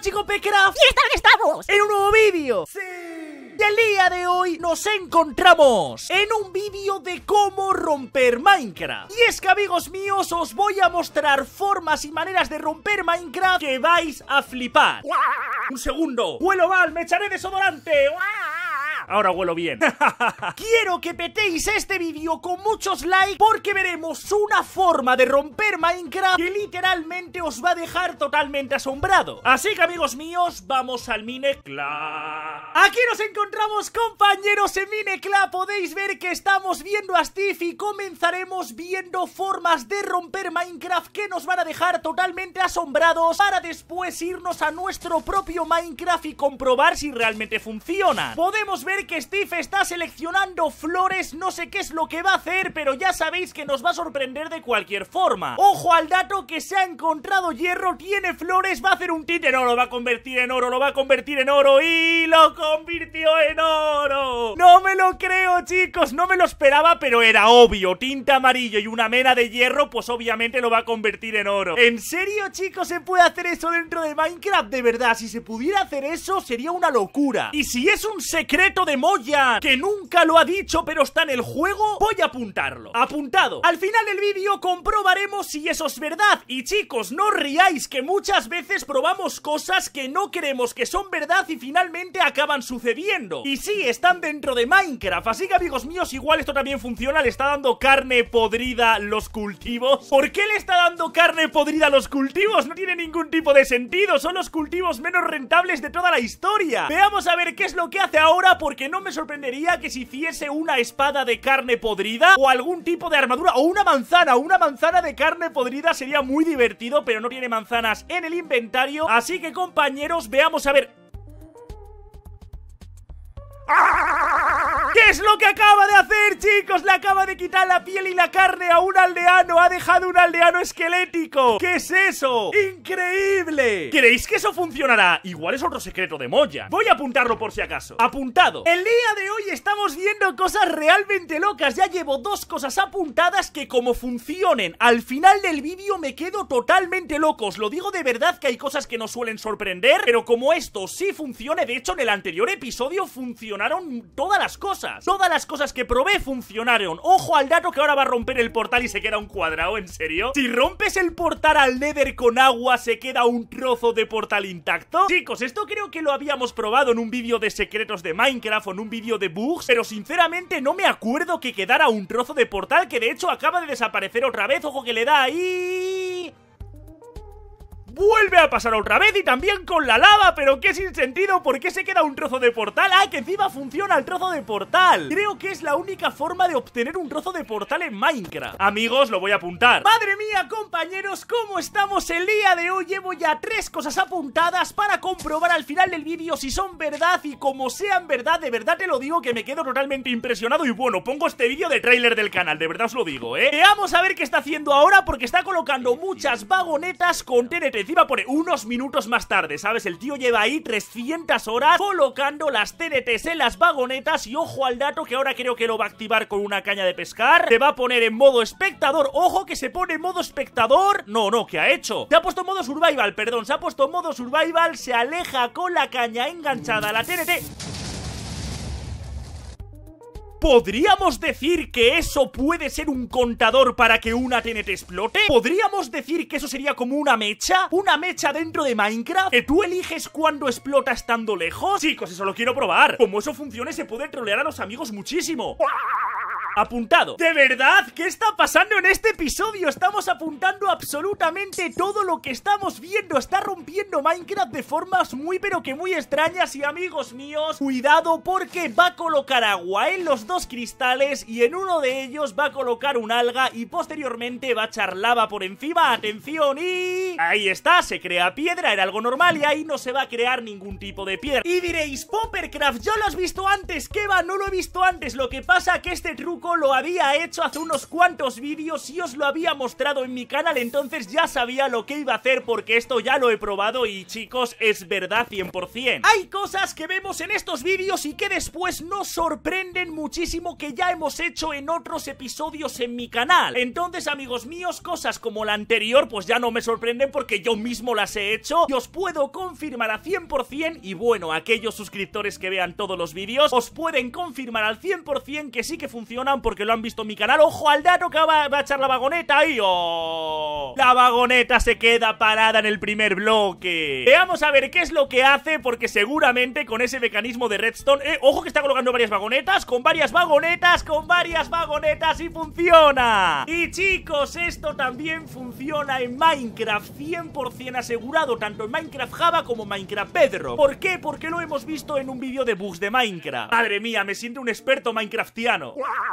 Chico chicos Y estamos En un nuevo vídeo Sí Y el día de hoy nos encontramos en un vídeo de cómo romper Minecraft Y es que amigos míos os voy a mostrar formas y maneras de romper Minecraft que vais a flipar Un segundo, vuelo mal, me echaré desodorante ahora huelo bien. Quiero que petéis este vídeo con muchos likes porque veremos una forma de romper Minecraft que literalmente os va a dejar totalmente asombrado. Así que amigos míos, vamos al minecla Aquí nos encontramos compañeros en minecla podéis ver que estamos viendo a Steve y comenzaremos viendo formas de romper Minecraft que nos van a dejar totalmente asombrados para después irnos a nuestro propio Minecraft y comprobar si realmente funciona, Podemos ver que Steve está seleccionando flores, no sé qué es lo que va a hacer, pero ya sabéis que nos va a sorprender de cualquier forma. Ojo al dato que se ha encontrado hierro, tiene flores, va a hacer un tinte, no, lo va a convertir en oro, lo va a convertir en oro y lo convirtió en oro. No me lo creo, chicos, no me lo esperaba, pero era obvio. Tinta amarillo y una mena de hierro, pues obviamente lo va a convertir en oro. ¿En serio, chicos, se puede hacer eso dentro de Minecraft? De verdad, si se pudiera hacer eso, sería una locura. Y si es un secreto de Moya, que nunca lo ha dicho pero está en el juego, voy a apuntarlo. Apuntado. Al final del vídeo comprobaremos si eso es verdad. Y chicos, no riáis que muchas veces probamos cosas que no creemos que son verdad y finalmente acaban sucediendo. Y sí, están dentro de Minecraft. Así que amigos míos, igual esto también funciona. Le está dando carne podrida los cultivos. ¿Por qué le está dando carne podrida a los cultivos? No tiene ningún tipo de sentido. Son los cultivos menos rentables de toda la historia. Veamos a ver qué es lo que hace ahora porque que no me sorprendería que si hiciese una espada de carne podrida o algún tipo de armadura o una manzana, una manzana de carne podrida sería muy divertido, pero no tiene manzanas en el inventario, así que compañeros, veamos a ver... ¿Qué es lo que acaba de hacer, chicos? Le acaba de quitar la piel y la carne a un aldeano. Ha dejado un aldeano esquelético. ¿Qué es eso? ¡Increíble! ¿Creéis que eso funcionará? Igual es otro secreto de Moya. Voy a apuntarlo por si acaso. Apuntado. El día de hoy estamos viendo cosas realmente locas. Ya llevo dos cosas apuntadas que como funcionen al final del vídeo me quedo totalmente locos. lo digo de verdad que hay cosas que nos suelen sorprender, pero como esto sí funcione, de hecho en el anterior episodio funcionaron todas las cosas. Todas las cosas que probé funcionaron. Ojo al dato que ahora va a romper el portal y se queda un cuadrado, ¿en serio? Si rompes el portal al Nether con agua, ¿se queda un trozo de portal intacto? Chicos, esto creo que lo habíamos probado en un vídeo de secretos de Minecraft o en un vídeo de bugs, pero sinceramente no me acuerdo que quedara un trozo de portal que de hecho acaba de desaparecer otra vez. Ojo que le da ahí vuelve a pasar otra vez y también con la lava, pero qué sin sentido, ¿por qué se queda un trozo de portal? ¡Ah, que encima funciona el trozo de portal! Creo que es la única forma de obtener un trozo de portal en Minecraft. Amigos, lo voy a apuntar. ¡Madre mía, compañeros! ¿Cómo estamos el día de hoy? Llevo ya tres cosas apuntadas para comprobar al final del vídeo si son verdad y como sean verdad, de verdad te lo digo que me quedo totalmente impresionado y bueno, pongo este vídeo de tráiler del canal, de verdad os lo digo, ¿eh? Veamos a ver qué está haciendo ahora porque está colocando muchas vagonetas con TNT encima pone unos minutos más tarde, ¿sabes? El tío lleva ahí 300 horas colocando las TNTs en las vagonetas y ojo al dato que ahora creo que lo va a activar con una caña de pescar. Te va a poner en modo espectador. Ojo que se pone en modo espectador. No, no, ¿qué ha hecho? Se ha puesto en modo survival, perdón. Se ha puesto en modo survival. Se aleja con la caña enganchada a la TNT. ¿Podríamos decir que eso puede ser un contador para que una TNT explote? ¿Podríamos decir que eso sería como una mecha? ¿Una mecha dentro de Minecraft? ¿Que tú eliges cuando explota estando lejos? Chicos, eso lo quiero probar. Como eso funcione se puede trolear a los amigos muchísimo apuntado. ¡De verdad! ¿Qué está pasando en este episodio? Estamos apuntando absolutamente todo lo que estamos viendo. Está rompiendo Minecraft de formas muy pero que muy extrañas y amigos míos, cuidado porque va a colocar agua en los dos cristales y en uno de ellos va a colocar un alga y posteriormente va a echar lava por encima. ¡Atención! Y... Ahí está, se crea piedra, era algo normal y ahí no se va a crear ningún tipo de piedra. Y diréis, Poppercraft, yo lo has visto antes, ¿qué va? No lo he visto antes. Lo que pasa que este truco lo había hecho hace unos cuantos vídeos y os lo había mostrado en mi canal, entonces ya sabía lo que iba a hacer porque esto ya lo he probado y chicos, es verdad 100%. Hay cosas que vemos en estos vídeos y que después nos sorprenden muchísimo que ya hemos hecho en otros episodios en mi canal. Entonces, amigos míos, cosas como la anterior pues ya no me sorprenden porque yo mismo las he hecho y os puedo confirmar a 100% y bueno, aquellos suscriptores que vean todos los vídeos os pueden confirmar al 100% que sí que funciona porque lo han visto en mi canal. ¡Ojo al dato que va, a echar la vagoneta ahí! ¡Oh! La vagoneta se queda parada en el primer bloque. Veamos a ver qué es lo que hace porque seguramente con ese mecanismo de redstone... Eh, ¡Ojo que está colocando varias vagonetas! ¡Con varias vagonetas! ¡Con varias vagonetas! ¡Y funciona! Y chicos, esto también funciona en Minecraft 100% asegurado, tanto en Minecraft Java como en Minecraft Pedro. ¿Por qué? Porque lo hemos visto en un vídeo de bugs de Minecraft. Madre mía, me siento un experto minecraftiano.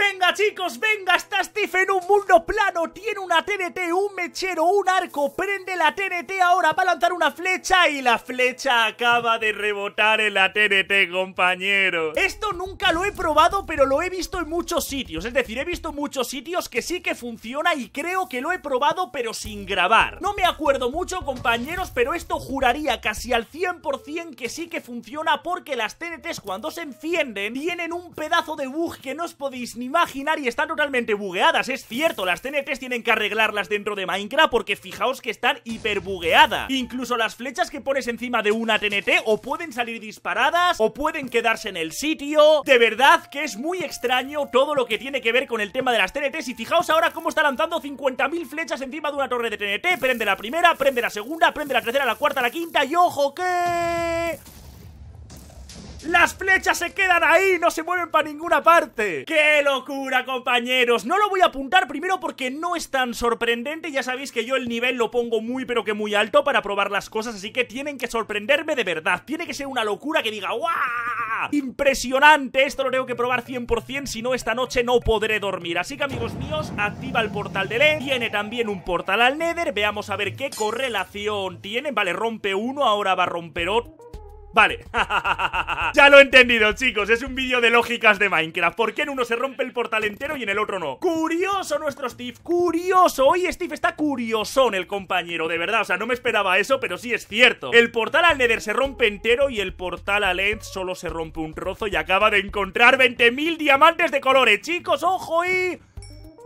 Venga chicos, venga, está Steve en un mundo plano Tiene una TNT, un mechero, un arco Prende la TNT ahora, va a lanzar una flecha Y la flecha acaba de rebotar en la TNT, compañero Esto nunca lo he probado, pero lo he visto en muchos sitios Es decir, he visto muchos sitios que sí que funciona Y creo que lo he probado, pero sin grabar No me acuerdo mucho, compañeros Pero esto juraría casi al 100% que sí que funciona Porque las TNTs cuando se encienden Tienen un pedazo de bug que no os podéis ni imaginar y están totalmente bugueadas. Es cierto, las TNTs tienen que arreglarlas dentro de Minecraft porque fijaos que están hiper bugueadas. Incluso las flechas que pones encima de una TNT o pueden salir disparadas o pueden quedarse en el sitio. De verdad que es muy extraño todo lo que tiene que ver con el tema de las TNTs y fijaos ahora cómo está lanzando 50.000 flechas encima de una torre de TNT. Prende la primera, prende la segunda, prende la tercera, la cuarta, la quinta y ojo que... ¡Las flechas se quedan ahí! ¡No se mueven para ninguna parte! ¡Qué locura, compañeros! No lo voy a apuntar primero porque no es tan sorprendente. Ya sabéis que yo el nivel lo pongo muy pero que muy alto para probar las cosas, así que tienen que sorprenderme de verdad. Tiene que ser una locura que diga ¡guau! ¡Impresionante! Esto lo tengo que probar 100%, si no esta noche no podré dormir. Así que, amigos míos, activa el portal de LED. Tiene también un portal al Nether. Veamos a ver qué correlación tienen. Vale, rompe uno, ahora va a romper otro. Vale. ya lo he entendido, chicos. Es un vídeo de lógicas de Minecraft. ¿Por qué en uno se rompe el portal entero y en el otro no? Curioso nuestro Steve. Curioso. Hoy Steve está curiosón el compañero, de verdad. O sea, no me esperaba eso, pero sí es cierto. El portal al Nether se rompe entero y el portal al End solo se rompe un trozo y acaba de encontrar 20.000 diamantes de colores. Chicos, ojo y...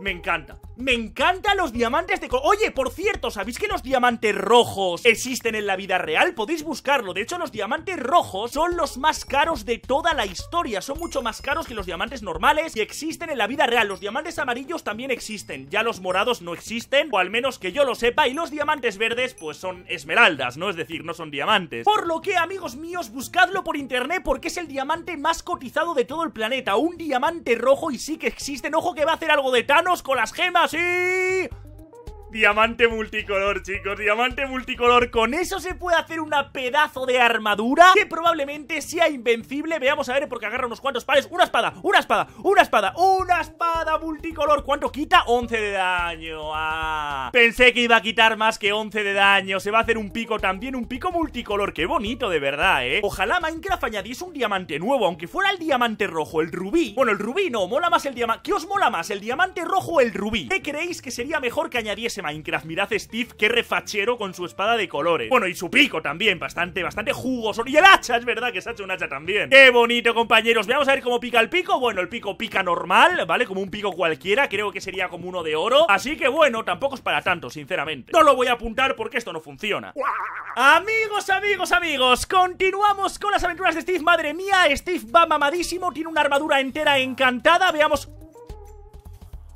Me encanta. Me encantan los diamantes de color. Oye, por cierto, ¿sabéis que los diamantes rojos existen en la vida real? Podéis buscarlo. De hecho, los diamantes rojos son los más caros de toda la historia. Son mucho más caros que los diamantes normales y existen en la vida real. Los diamantes amarillos también existen. Ya los morados no existen, o al menos que yo lo sepa. Y los diamantes verdes, pues son esmeraldas, ¿no? Es decir, no son diamantes. Por lo que, amigos míos, buscadlo por internet porque es el diamante más cotizado de todo el planeta. Un diamante rojo y sí que existen. Ojo que va a hacer algo de Thanos con las gemas así. Diamante multicolor, chicos, diamante multicolor. Con eso se puede hacer una pedazo de armadura que probablemente sea invencible. Veamos a ver, porque agarra unos cuantos pares. Una espada, una espada, una espada, una espada multicolor. ¿Cuánto quita? 11 de daño. Ah. pensé que iba a quitar más que 11 de daño. Se va a hacer un pico también, un pico multicolor. Qué bonito, de verdad, ¿eh? Ojalá Minecraft añadiese un diamante nuevo, aunque fuera el diamante rojo, el rubí. Bueno, el rubí no, mola más el diamante. ¿Qué os mola más, el diamante rojo o el rubí? ¿Qué creéis que sería mejor que añadiese Minecraft. Mirad Steve, qué refachero con su espada de colores. Bueno, y su pico también, bastante, bastante jugoso. Y el hacha, es verdad que se ha hecho un hacha también. Qué bonito, compañeros. Veamos a ver cómo pica el pico. Bueno, el pico pica normal, ¿vale? Como un pico cualquiera. Creo que sería como uno de oro. Así que bueno, tampoco es para tanto, sinceramente. No lo voy a apuntar porque esto no funciona. Amigos, amigos, amigos, continuamos con las aventuras de Steve. Madre mía, Steve va mamadísimo, tiene una armadura entera encantada. Veamos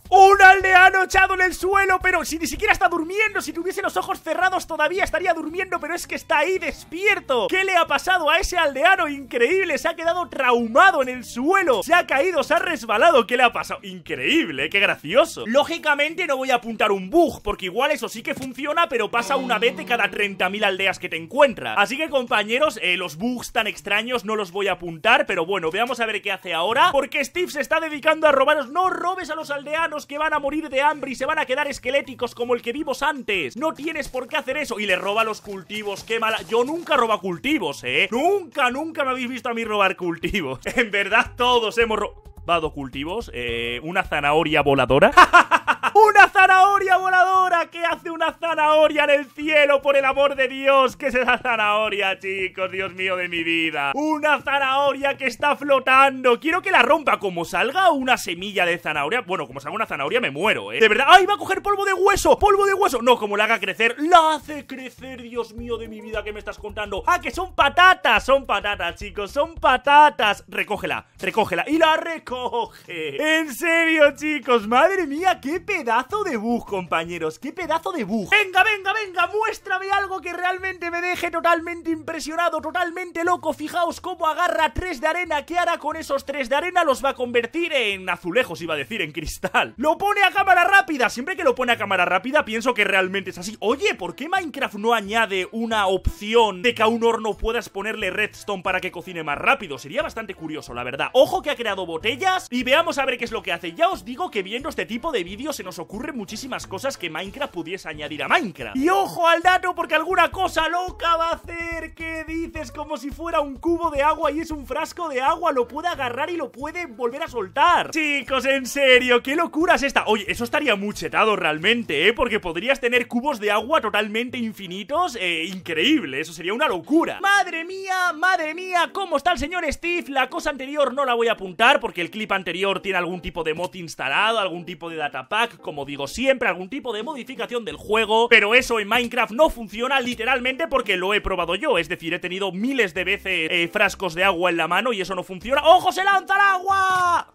un aldeano echado en el suelo, pero si ni siquiera está durmiendo, si tuviese los ojos cerrados todavía estaría durmiendo, pero es que está ahí despierto. ¿Qué le ha pasado a ese aldeano? Increíble, se ha quedado traumado en el suelo, se ha caído, se ha resbalado, ¿qué le ha pasado? Increíble, qué gracioso. Lógicamente no voy a apuntar un bug, porque igual eso sí que funciona, pero pasa una vez de cada 30.000 aldeas que te encuentras. Así que compañeros, eh, los bugs tan extraños no los voy a apuntar, pero bueno, veamos a ver qué hace ahora, porque Steve se está dedicando a robaros. No robes a los aldeanos que van a morir de hambre y se van a quedar esqueléticos como el que vimos antes. No tienes por qué hacer eso. Y le roba los cultivos, qué mala. Yo nunca roba cultivos, ¿eh? Nunca, nunca me habéis visto a mí robar cultivos. En verdad, todos hemos robado cultivos. Eh, una zanahoria voladora. ¡Una zanahoria voladora! Que hace una zanahoria en el cielo? Por el amor de Dios, Que es esa zanahoria, chicos? Dios mío de mi vida. Una zanahoria que está flotando. Quiero que la rompa. Como salga una semilla de zanahoria. Bueno, como salga una zanahoria, me muero, ¿eh? De verdad. ¡Ay, va a coger polvo de hueso! ¡Polvo de hueso! No, como la haga crecer. La hace crecer, Dios mío de mi vida, ¿Qué me estás contando? ¡Ah, que son patatas! Son patatas, chicos. Son patatas. Recógela, recógela. Y la recoge. En serio, chicos. Madre mía, qué pedazo pedazo de bug, compañeros. Qué pedazo de bug. Venga, venga, venga, muéstrame algo que realmente me deje totalmente impresionado, totalmente loco. Fijaos cómo agarra tres de arena. ¿Qué hará con esos tres de arena? Los va a convertir en azulejos, iba a decir, en cristal. Lo pone a cámara rápida. Siempre que lo pone a cámara rápida pienso que realmente es así. Oye, ¿por qué Minecraft no añade una opción de que a un horno puedas ponerle redstone para que cocine más rápido? Sería bastante curioso, la verdad. Ojo que ha creado botellas y veamos a ver qué es lo que hace. Ya os digo que viendo este tipo de vídeos se nos ocurre muchísimas cosas que Minecraft pudiese añadir a Minecraft. Y ojo al dato porque alguna cosa loca va a hacer. que dices? Como si fuera un cubo de agua y es un frasco de agua. Lo puede agarrar y lo puede volver a soltar. Chicos, en serio, qué locura es esta. Oye, eso estaría muy chetado realmente, ¿eh? Porque podrías tener cubos de agua totalmente infinitos. Eh, increíble, eso sería una locura. Madre mía, madre mía, ¿cómo está el señor Steve? La cosa anterior no la voy a apuntar porque el clip anterior tiene algún tipo de mod instalado, algún tipo de datapack como digo siempre, algún tipo de modificación del juego, pero eso en Minecraft no funciona literalmente porque lo he probado yo, es decir, he tenido miles de veces eh, frascos de agua en la mano y eso no funciona. ¡Ojo, se lanza el agua!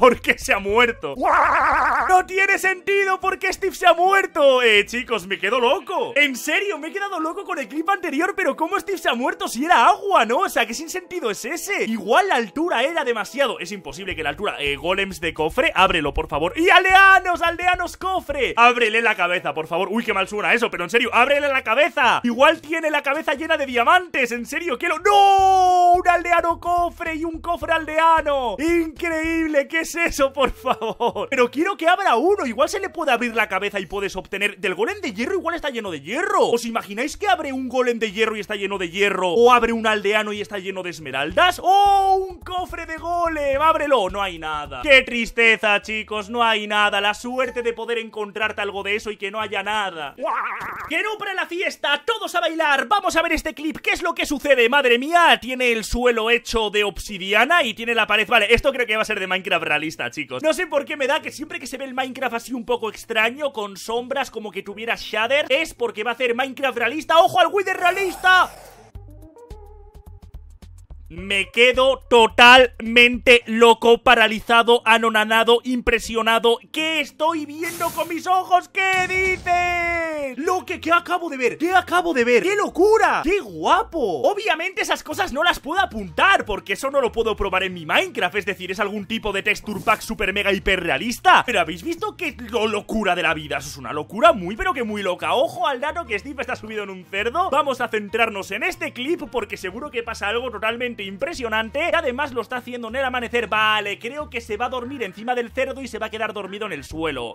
¿Por qué se ha muerto. ¡No tiene sentido porque Steve se ha muerto! Eh, chicos, me quedo loco. En serio, me he quedado loco con el clip anterior, pero ¿cómo Steve se ha muerto si era agua, no? O sea, ¿qué sin sentido es ese? Igual la altura era demasiado. Es imposible que la altura. Eh, golems de cofre, ábrelo, por favor. ¡Y aldeanos, aldeanos, cofre! Ábrele la cabeza, por favor. Uy, qué mal suena eso, pero en serio, ábrele la cabeza. Igual tiene la cabeza llena de diamantes, en serio, quiero. ¡No! Un aldeano cofre y un cofre aldeano. Increíble, qué eso, por favor? Pero quiero que abra uno. Igual se le puede abrir la cabeza y puedes obtener. Del golem de hierro igual está lleno de hierro. ¿Os imagináis que abre un golem de hierro y está lleno de hierro? ¿O abre un aldeano y está lleno de esmeraldas? O ¡Un cofre de golem! ¡Ábrelo! No hay nada. ¡Qué tristeza, chicos! No hay nada. La suerte de poder encontrarte algo de eso y que no haya nada. ¡Que no para la fiesta! ¡Todos a bailar! Vamos a ver este clip. ¿Qué es lo que sucede? Madre mía, tiene el suelo hecho de obsidiana y tiene la pared. Vale, esto creo que va a ser de Minecraft chicos. No sé por qué me da que siempre que se ve el Minecraft así un poco extraño, con sombras como que tuviera shader, es porque va a hacer Minecraft realista. ¡Ojo al Wither realista! Me quedo totalmente loco, paralizado, anonanado, impresionado. ¿Qué estoy viendo con mis ojos? ¿Qué dices? Lo que que acabo de ver, ¿qué acabo de ver? ¡Qué locura! ¡Qué guapo! Obviamente esas cosas no las puedo apuntar porque eso no lo puedo probar en mi Minecraft, es decir, es algún tipo de texture pack super mega hiperrealista. Pero habéis visto es lo locura de la vida, eso es una locura muy pero que muy loca. Ojo al dato que Steve está subido en un cerdo. Vamos a centrarnos en este clip porque seguro que pasa algo totalmente Impresionante impresionante. Además lo está haciendo en el amanecer. Vale, creo que se va a dormir encima del cerdo y se va a quedar dormido en el suelo.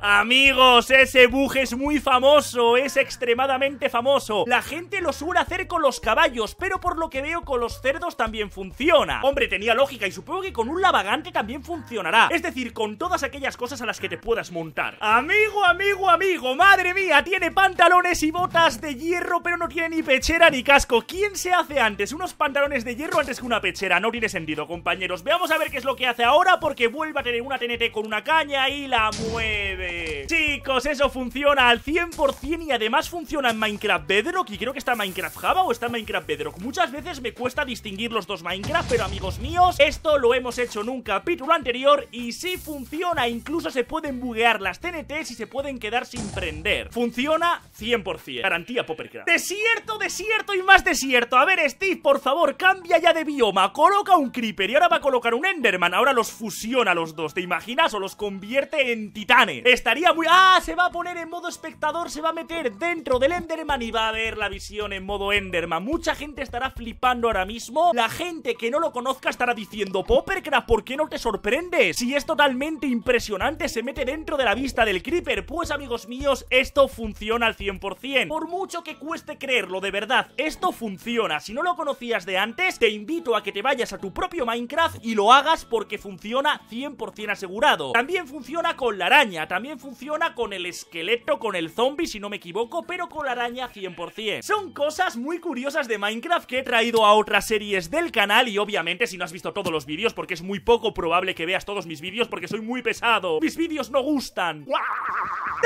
Amigos, ese buje es muy famoso, es extremadamente famoso. La gente lo suele hacer con los caballos, pero por lo que veo con los cerdos también funciona. Hombre, tenía lógica y supongo que con un lavagante también funcionará. Es decir, con todas aquellas cosas a las que te puedas montar. Amigo, amigo, amigo, madre mía, tiene pantalones y botas de hierro, pero no tiene ni pechera ni casco. ¿Quién se hace antes? ¿Unos pantalones de hierro antes que una pechera? No tiene sentido, compañeros. Veamos a ver qué es lo que hace ahora porque vuelve a tener una TNT con una caña y la mueve. Chicos, eso funciona al 100% y además funciona en Minecraft Bedrock y creo que está en Minecraft Java o está Minecraft Bedrock. Muchas veces me cuesta distinguir los dos Minecraft, pero amigos míos, esto lo hemos hecho en un capítulo anterior y sí funciona. Incluso se pueden buguear las TNTs y se pueden quedar sin prender. Funciona 100%. Garantía Poppercraft. Desierto, desierto y más desierto. A ver, Steve, por favor, cambia ya de bioma. Coloca un creeper y ahora va a colocar un enderman. Ahora los fusiona los dos, ¿te imaginas? O los convierte en titanes estaría muy... ¡Ah! Se va a poner en modo espectador, se va a meter dentro del Enderman y va a ver la visión en modo Enderman. Mucha gente estará flipando ahora mismo. La gente que no lo conozca estará diciendo, Poppercraft, ¿por qué no te sorprende? Si es totalmente impresionante, se mete dentro de la vista del Creeper. Pues amigos míos, esto funciona al 100%. Por mucho que cueste creerlo, de verdad, esto funciona. Si no lo conocías de antes, te invito a que te vayas a tu propio Minecraft y lo hagas porque funciona 100% asegurado. También funciona con la araña, también funciona con el esqueleto, con el zombie, si no me equivoco, pero con la araña 100%. Son cosas muy curiosas de Minecraft que he traído a otras series del canal y obviamente si no has visto todos los vídeos, porque es muy poco probable que veas todos mis vídeos porque soy muy pesado. Mis vídeos no gustan.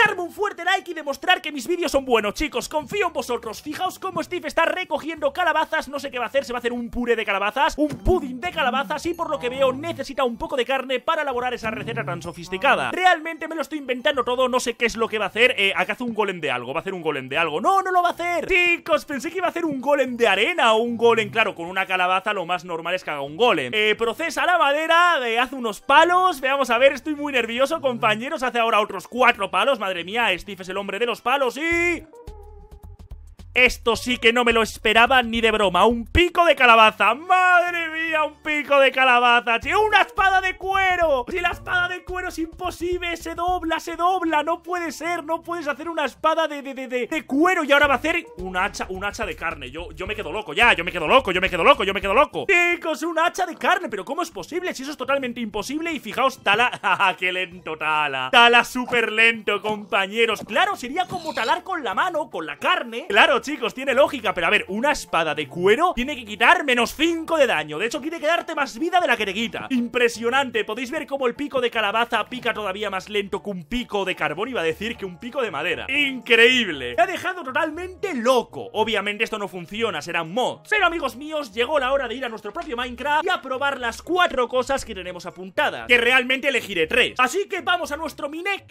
Darme un fuerte like y demostrar que mis vídeos son buenos, chicos. Confío en vosotros. Fijaos cómo Steve está recogiendo calabazas. No sé qué va a hacer. Se va a hacer un puré de calabazas, un pudding de calabazas y por lo que veo necesita un poco de carne para elaborar esa receta tan sofisticada. Realmente me lo estoy inventando inventando todo, no sé qué es lo que va a hacer. Eh, acá hace un golem de algo, va a hacer un golem de algo. ¡No, no lo va a hacer! Chicos, pensé que iba a hacer un golem de arena o un golem, claro, con una calabaza lo más normal es que haga un golem. Eh, procesa la madera, eh, hace unos palos, veamos a ver, estoy muy nervioso, compañeros, hace ahora otros cuatro palos, madre mía, Steve es el hombre de los palos y... Esto sí que no me lo esperaba ni de broma. Un pico de calabaza. ¡Madre mía! Un pico de calabaza. Y ¡Una espada de cuero! Si la espada de cuero es imposible, se dobla, se dobla. No puede ser, no puedes hacer una espada de, de, cuero y ahora va a hacer un hacha, un hacha de carne. Yo, yo me quedo loco, ya, yo me quedo loco, yo me quedo loco, yo me quedo loco. Chicos, un hacha de carne, pero ¿cómo es posible? Si eso es totalmente imposible y fijaos, Tala... ¡Qué lento Tala! Tala súper lento, compañeros. Claro, sería como talar con la mano, con la carne. Claro, chicos, tiene lógica, pero a ver, una espada de cuero tiene que quitar menos 5 de daño. De hecho, quiere quedarte más vida de la que te quita. Impresionante. Podéis ver cómo el pico de calabaza pica todavía más lento que un pico de carbón. Iba a decir que un pico de madera. Increíble. Me ha dejado totalmente loco. Obviamente esto no funciona, será un mod, Pero amigos míos, llegó la hora de ir a nuestro propio Minecraft y a probar las cuatro cosas que tenemos apuntadas. Que realmente elegiré tres. Así que vamos a nuestro Minecraft.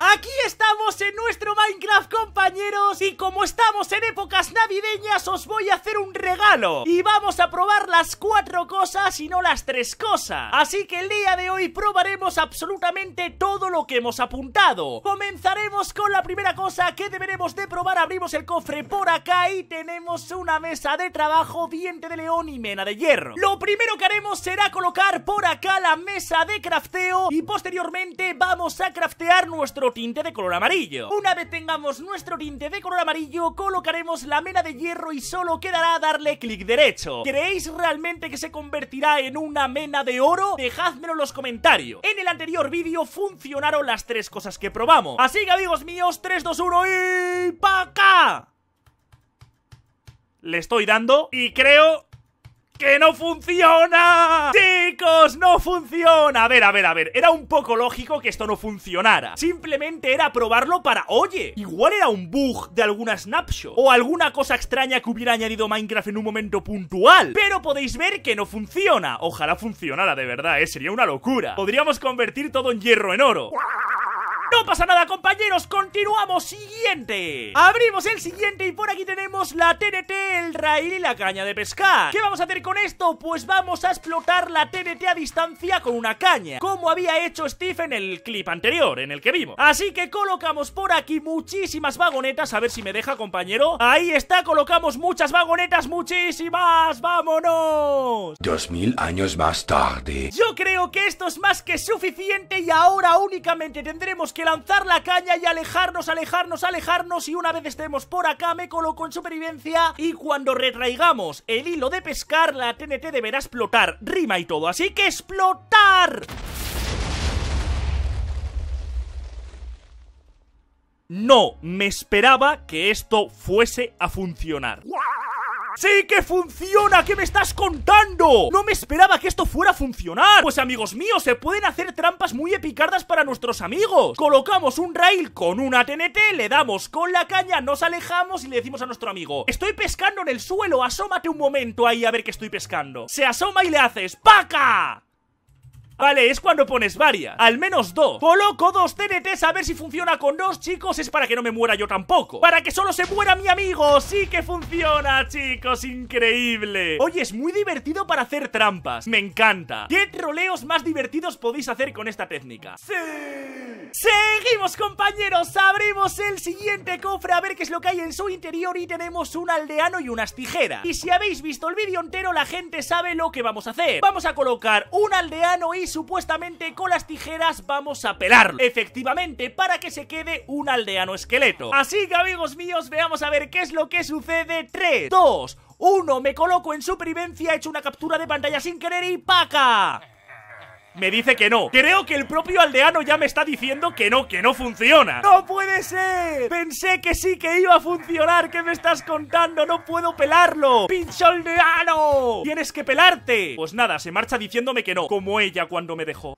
Aquí estamos en nuestro Minecraft compañeros y como estamos en épocas navideñas os voy a hacer un regalo Y vamos a probar las cuatro cosas y no las tres cosas Así que el día de hoy probaremos absolutamente todo lo que hemos apuntado Comenzaremos con la primera cosa que deberemos de probar Abrimos el cofre por acá y tenemos una mesa de trabajo diente de león y mena de hierro Lo primero que haremos será colocar por acá la mesa de crafteo Y posteriormente vamos a craftear nuestro tinte de color amarillo. Una vez tengamos nuestro tinte de color amarillo, colocaremos la mena de hierro y solo quedará darle clic derecho. ¿Creéis realmente que se convertirá en una mena de oro? Dejádmelo en los comentarios. En el anterior vídeo funcionaron las tres cosas que probamos. Así que amigos míos, 3, 2, 1 y... ¡Pa' acá! Le estoy dando y creo ¡Que no funciona! ¡Chicos, no funciona! A ver, a ver, a ver. Era un poco lógico que esto no funcionara. Simplemente era probarlo para, oye, igual era un bug de alguna snapshot o alguna cosa extraña que hubiera añadido Minecraft en un momento puntual. Pero podéis ver que no funciona. Ojalá funcionara de verdad, ¿eh? Sería una locura. Podríamos convertir todo en hierro en oro. No pasa nada, compañeros, continuamos. Siguiente. Abrimos el siguiente y por aquí tenemos la TNT, el rail y la caña de pescar. ¿Qué vamos a hacer con esto? Pues vamos a explotar la TNT a distancia con una caña, como había hecho Steve en el clip anterior, en el que vimos. Así que colocamos por aquí muchísimas vagonetas, a ver si me deja, compañero. Ahí está, colocamos muchas vagonetas, muchísimas. ¡Vámonos! Dos mil años más tarde. Yo creo que esto es más que suficiente y ahora únicamente tendremos que lanzar la caña y alejarnos, alejarnos, alejarnos y una vez estemos por acá me coloco en supervivencia y cuando retraigamos el hilo de pescar la TNT deberá explotar, rima y todo, así que explotar. No me esperaba que esto fuese a funcionar. ¡Sí que funciona! ¿Qué me estás contando? No me esperaba que esto fuera a funcionar Pues amigos míos, se pueden hacer trampas muy epicardas para nuestros amigos Colocamos un rail con una TNT, le damos con la caña, nos alejamos y le decimos a nuestro amigo Estoy pescando en el suelo, asómate un momento ahí a ver que estoy pescando Se asoma y le haces ¡Paca! Vale, es cuando pones varias. Al menos dos. Coloco dos TNTs a ver si funciona con dos, chicos. Es para que no me muera yo tampoco. Para que solo se muera mi amigo. Sí que funciona, chicos. Increíble. Oye, es muy divertido para hacer trampas. Me encanta. ¿Qué troleos más divertidos podéis hacer con esta técnica? ¡Sí! Seguimos compañeros, abrimos el siguiente cofre a ver qué es lo que hay en su interior y tenemos un aldeano y unas tijeras Y si habéis visto el vídeo entero la gente sabe lo que vamos a hacer Vamos a colocar un aldeano y supuestamente con las tijeras vamos a pelarlo Efectivamente, para que se quede un aldeano esqueleto Así que amigos míos, veamos a ver qué es lo que sucede 3, 2, 1, me coloco en supervivencia, he hecho una captura de pantalla sin querer y ¡paca! me dice que no. Creo que el propio aldeano ya me está diciendo que no, que no funciona. ¡No puede ser! Pensé que sí que iba a funcionar. ¿Qué me estás contando? ¡No puedo pelarlo! ¡Pincho aldeano! ¡Tienes que pelarte! Pues nada, se marcha diciéndome que no, como ella cuando me dejó.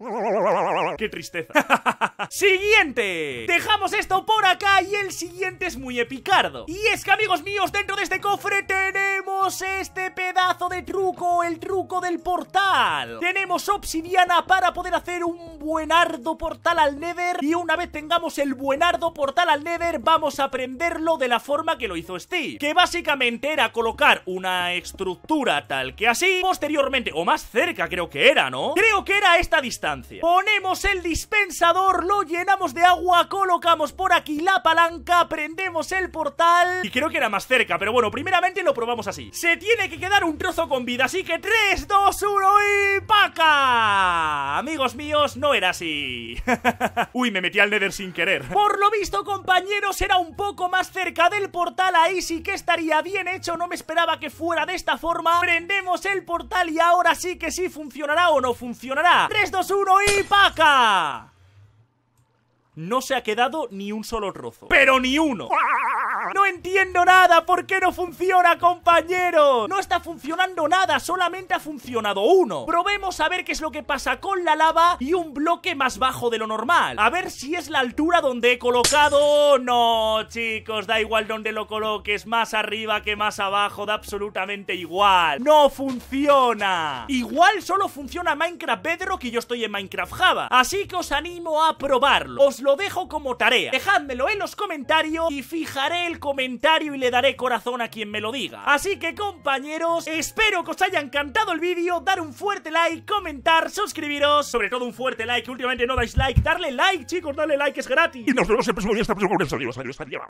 ¡Qué tristeza! ¡Siguiente! Dejamos esto por acá y el siguiente es muy epicardo. Y es que, amigos míos, dentro de este cofre tenemos este pedazo de truco, el truco del portal. Tenemos obsidiana para poder hacer un buenardo portal al Nether y una vez tengamos el buenardo portal al Nether vamos a aprenderlo de la forma que lo hizo Steve. Que básicamente era colocar una estructura tal que así, posteriormente, o más cerca creo que era, ¿no? Creo que era a esta distancia. Ponemos el dispensador, lo llenamos de agua, colocamos por aquí la palanca, prendemos el portal y creo que era más cerca, pero bueno, primeramente lo probamos así. Se tiene que quedar un trozo con vida, así que 3, 2, 1 y ¡paca! Amigos míos, no era así. Uy, me metí al Nether sin querer. Por lo visto, compañeros, era un poco más cerca del portal, ahí sí que estaría bien hecho, no me esperaba que fuera de esta forma. Prendemos el portal y ahora sí que sí funcionará o no funcionará. 3, 2, 1 y ¡paca! no se ha quedado ni un solo trozo. ¡Pero ni uno! ¡No entiendo nada! ¿Por qué no funciona, compañero? No está funcionando nada, solamente ha funcionado uno. Probemos a ver qué es lo que pasa con la lava y un bloque más bajo de lo normal. A ver si es la altura donde he colocado... No, chicos, da igual donde lo coloques, más arriba que más abajo, da absolutamente igual. ¡No funciona! Igual solo funciona Minecraft Bedrock y yo estoy en Minecraft Java. Así que os animo a probarlo. Os lo lo dejo como tarea. Dejádmelo en los comentarios y fijaré el comentario y le daré corazón a quien me lo diga. Así que compañeros, espero que os haya encantado el vídeo, dar un fuerte like, comentar, suscribiros, sobre todo un fuerte like, últimamente no dais like, darle like chicos, darle like, es gratis. Y nos vemos el próximo día, hasta próximo